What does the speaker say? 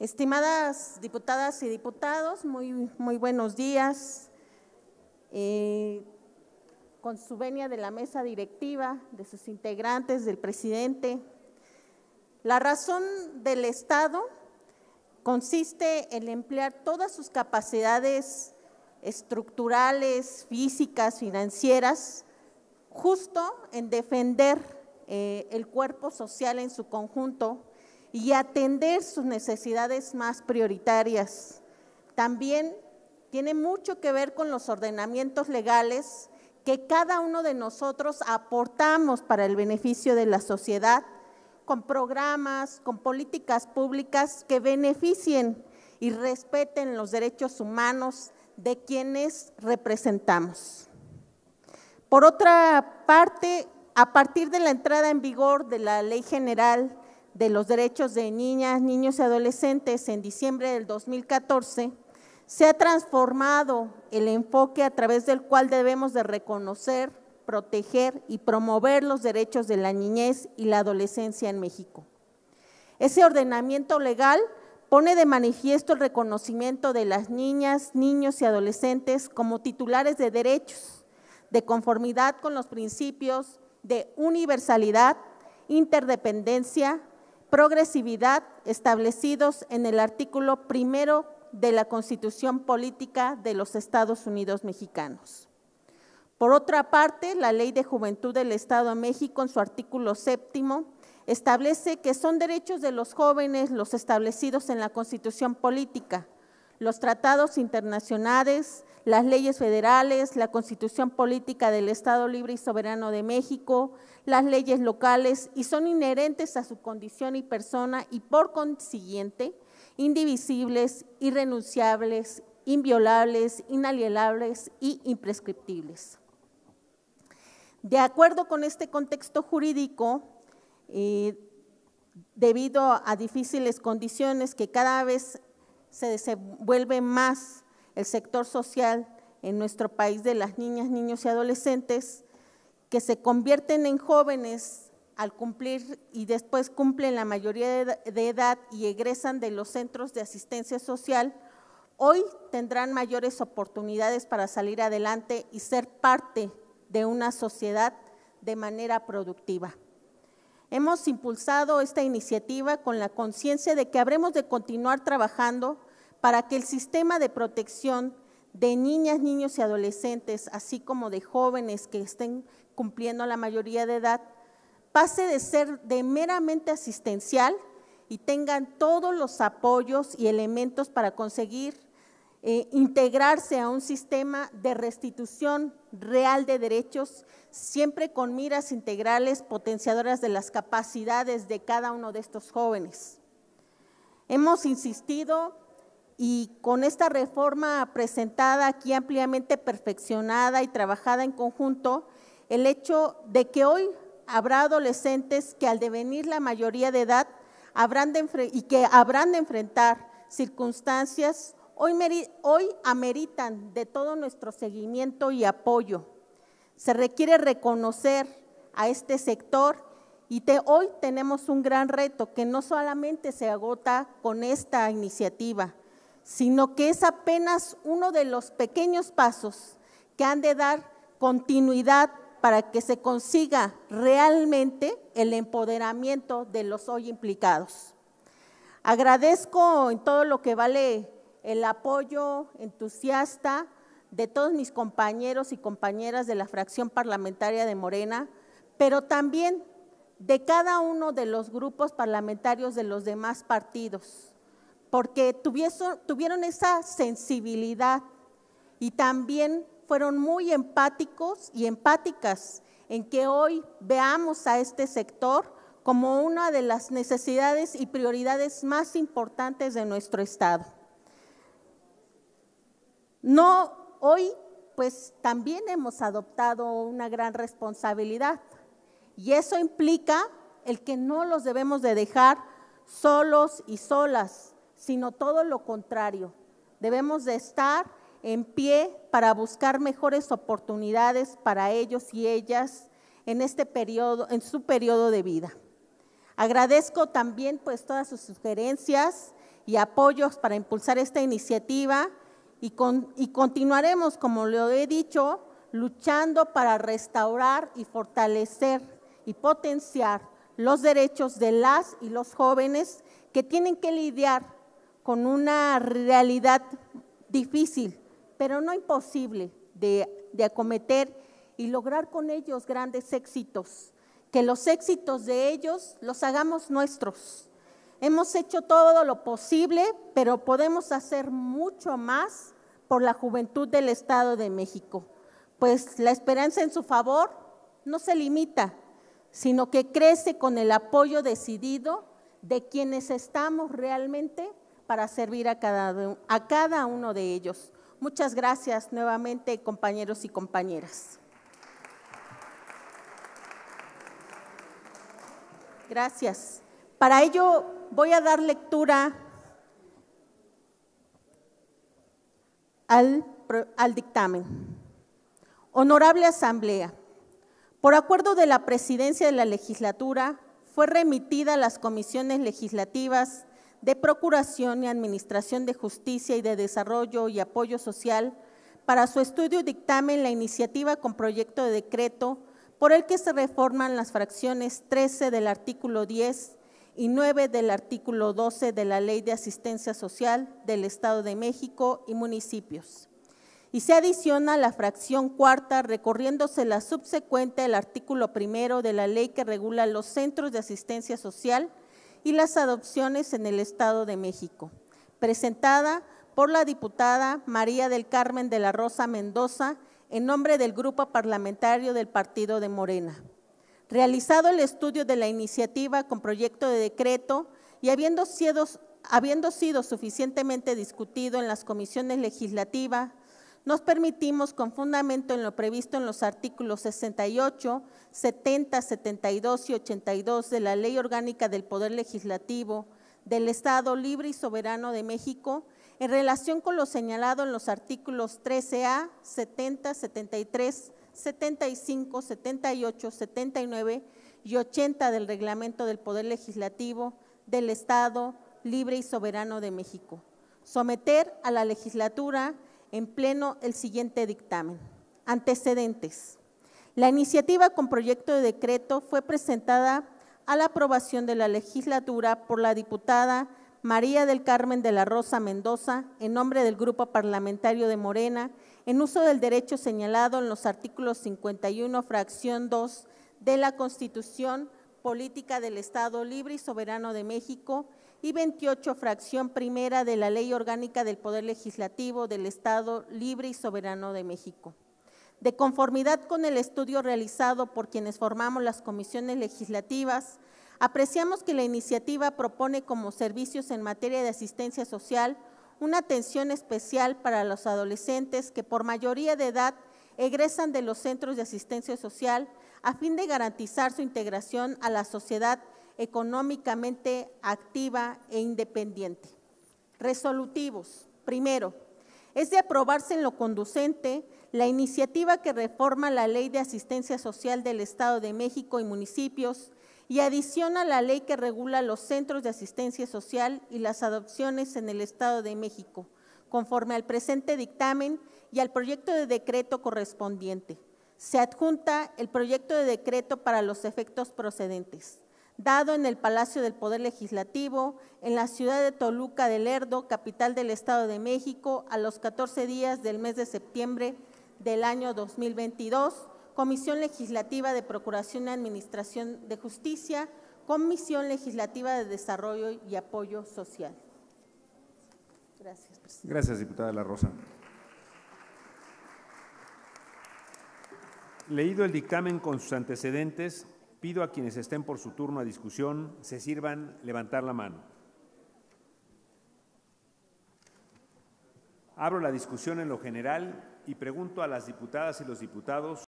Estimadas diputadas y diputados, muy, buenos días. Eh, con su venia de la mesa directiva, de sus integrantes, del presidente, la razón del Estado consiste en emplear todas sus capacidades estructurales, físicas, financieras, justo en defender eh, el cuerpo social en su conjunto y atender sus necesidades más prioritarias. También tiene mucho que ver con los ordenamientos legales que cada uno de nosotros aportamos para el beneficio de la sociedad, con programas, con políticas públicas que beneficien y respeten los derechos humanos de quienes representamos. Por otra parte, a partir de la entrada en vigor de la Ley General de los Derechos de Niñas, Niños y Adolescentes en diciembre del 2014, se ha transformado el enfoque a través del cual debemos de reconocer, proteger y promover los derechos de la niñez y la adolescencia en México. Ese ordenamiento legal pone de manifiesto el reconocimiento de las niñas, niños y adolescentes como titulares de derechos, de conformidad con los principios de universalidad, interdependencia, progresividad establecidos en el artículo primero de la Constitución Política de los Estados Unidos Mexicanos. Por otra parte, la Ley de Juventud del Estado de México, en su artículo séptimo, establece que son derechos de los jóvenes los establecidos en la Constitución Política, los tratados internacionales, las leyes federales, la Constitución Política del Estado Libre y Soberano de México, las leyes locales y son inherentes a su condición y persona y por consiguiente indivisibles, irrenunciables, inviolables, inalienables y imprescriptibles. De acuerdo con este contexto jurídico, eh, debido a difíciles condiciones que cada vez se desenvuelve más el sector social en nuestro país de las niñas, niños y adolescentes, que se convierten en jóvenes al cumplir y después cumplen la mayoría de edad y egresan de los centros de asistencia social, hoy tendrán mayores oportunidades para salir adelante y ser parte de una sociedad de manera productiva. Hemos impulsado esta iniciativa con la conciencia de que habremos de continuar trabajando para que el sistema de protección de niñas, niños y adolescentes, así como de jóvenes que estén cumpliendo la mayoría de edad, pase de ser de meramente asistencial y tengan todos los apoyos y elementos para conseguir eh, integrarse a un sistema de restitución real de derechos, siempre con miras integrales potenciadoras de las capacidades de cada uno de estos jóvenes. Hemos insistido y con esta reforma presentada aquí ampliamente perfeccionada y trabajada en conjunto, el hecho de que hoy habrá adolescentes que al devenir la mayoría de edad habrán de y que habrán de enfrentar circunstancias hoy, ameritan de todo nuestro seguimiento y apoyo. Se requiere reconocer a este sector y hoy tenemos un gran reto que no solamente se agota con esta iniciativa, sino que es apenas uno de los pequeños pasos que han de dar continuidad para que se consiga realmente el empoderamiento de los hoy implicados. Agradezco en todo lo que vale el apoyo entusiasta de todos mis compañeros y compañeras de la fracción parlamentaria de Morena, pero también de cada uno de los grupos parlamentarios de los demás partidos, porque tuvieron, esa sensibilidad y también fueron muy empáticos y empáticas en que hoy veamos a este sector como una de las necesidades y prioridades más importantes de nuestro Estado. No, hoy pues también hemos adoptado una gran responsabilidad y eso implica el que no los debemos de dejar solos y solas, sino todo lo contrario. Debemos de estar en pie para buscar mejores oportunidades para ellos y ellas en este periodo, en su periodo de vida. Agradezco también pues todas sus sugerencias y apoyos para impulsar esta iniciativa y, continuaremos, como lo he dicho, luchando para restaurar y fortalecer y potenciar los derechos de las y los jóvenes que tienen que lidiar con una realidad difícil, pero no imposible de acometer y lograr con ellos grandes éxitos. Que los éxitos de ellos los hagamos nuestros Hemos hecho todo lo posible, pero podemos hacer mucho más por la juventud del Estado de México, pues la esperanza en su favor no se limita, sino que crece con el apoyo decidido de quienes estamos realmente para servir a cada, a cada uno de ellos. Muchas gracias nuevamente, compañeros y compañeras. Gracias. Para ello voy a dar lectura al, dictamen. Honorable Asamblea, por acuerdo de la Presidencia de la Legislatura, fue remitida a las comisiones legislativas de Procuración y Administración de Justicia y de Desarrollo y Apoyo Social para su estudio y dictamen la iniciativa con proyecto de decreto por el que se reforman las fracciones 13 del artículo 10 y 9 del artículo 12 de la Ley de Asistencia Social del Estado de México y municipios. Y se adiciona la fracción cuarta, recorriéndose la subsecuente al artículo primero de la ley que regula los centros de asistencia social y las adopciones en el Estado de México, presentada por la diputada María del Carmen de la Rosa Mendoza en nombre del Grupo Parlamentario del Partido de Morena. Realizado el estudio de la iniciativa con proyecto de decreto y habiendo sido, suficientemente discutido en las comisiones legislativas, nos permitimos, con fundamento en lo previsto en los artículos 68, 70, 72 y 82 de la Ley Orgánica del Poder Legislativo del Estado Libre y Soberano de México, en relación con lo señalado en los artículos 13A, 70, 73, 75, 78, 79 y 80 del Reglamento del Poder Legislativo del Estado Libre y Soberano de México. Someter a la legislatura en pleno el siguiente dictamen. Antecedentes. La iniciativa con proyecto de decreto fue presentada a la aprobación de la legislatura por la diputada María del Carmen de la Rosa Mendoza, en nombre del Grupo Parlamentario de Morena, en uso del derecho señalado en los artículos 51, fracción 2 de la Constitución Política del Estado Libre y Soberano de México y 28, fracción primera de la Ley Orgánica del Poder Legislativo del Estado Libre y Soberano de México. De conformidad con el estudio realizado por quienes formamos las comisiones legislativas, Apreciamos que la iniciativa propone como servicios en materia de asistencia social una atención especial para los adolescentes que por mayoría de edad egresan de los centros de asistencia social a fin de garantizar su integración a la sociedad económicamente activa e independiente. Resolutivos. Primero, es de aprobarse en lo conducente la iniciativa que reforma la Ley de Asistencia Social del Estado de México y municipios y adiciona la ley que regula los centros de asistencia social y las adopciones en el Estado de México, conforme al presente dictamen y al proyecto de decreto correspondiente. Se adjunta el proyecto de decreto para los efectos procedentes, dado en el Palacio del Poder Legislativo, en la ciudad de Toluca del Lerdo, capital del Estado de México, a los 14 días del mes de septiembre del año 2022 Comisión Legislativa de Procuración y Administración de Justicia, Comisión Legislativa de Desarrollo y Apoyo Social. Gracias, presidente. Gracias, diputada La Rosa. Leído el dictamen con sus antecedentes, pido a quienes estén por su turno a discusión se sirvan levantar la mano. Abro la discusión en lo general y pregunto a las diputadas y los diputados